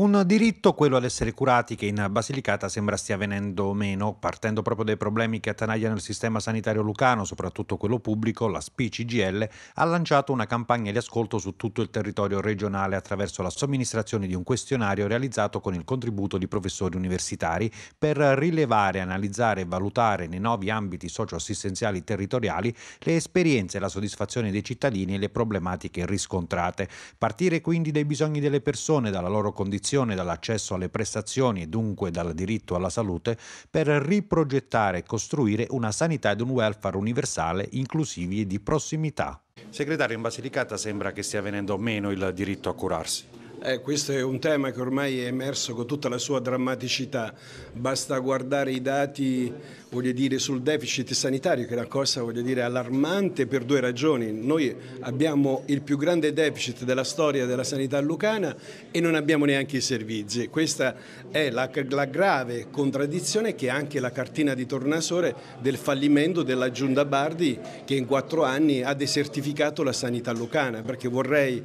Un diritto, quello ad essere curati, che in Basilicata sembra stia venendo meno, partendo proprio dai problemi che attanagliano il sistema sanitario lucano, soprattutto quello pubblico, la SPCGL ha lanciato una campagna di ascolto su tutto il territorio regionale attraverso la somministrazione di un questionario realizzato con il contributo di professori universitari per rilevare, analizzare e valutare nei nuovi ambiti socioassistenziali territoriali le esperienze, la soddisfazione dei cittadini e le problematiche riscontrate. Partire quindi dai bisogni delle persone, dalla loro condizione protezione dall'accesso alle prestazioni e dunque dal diritto alla salute per riprogettare e costruire una sanità ed un welfare universale, inclusivi e di prossimità. Segretario, in Basilicata sembra che stia venendo meno il diritto a curarsi. Eh, questo è un tema che ormai è emerso con tutta la sua drammaticità, basta guardare i dati dire, sul deficit sanitario che è una cosa dire, allarmante per due ragioni, noi abbiamo il più grande deficit della storia della sanità lucana e non abbiamo neanche i servizi, questa è la, la grave contraddizione che è anche la cartina di tornasole del fallimento della Giunta Bardi che in quattro anni ha desertificato la sanità lucana, perché vorrei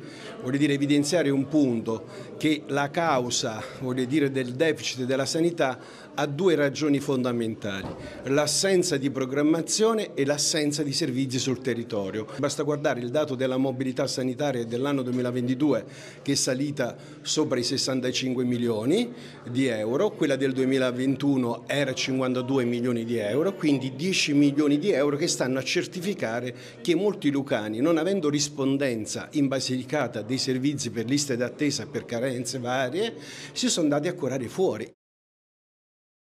dire, evidenziare un punto conto che la causa dire, del deficit della sanità ha due ragioni fondamentali, l'assenza di programmazione e l'assenza di servizi sul territorio. Basta guardare il dato della mobilità sanitaria dell'anno 2022 che è salita sopra i 65 milioni di euro, quella del 2021 era 52 milioni di euro, quindi 10 milioni di euro che stanno a certificare che molti lucani, non avendo rispondenza in Basilicata dei servizi per liste d'attesa e per carenze varie, si sono andati a curare fuori.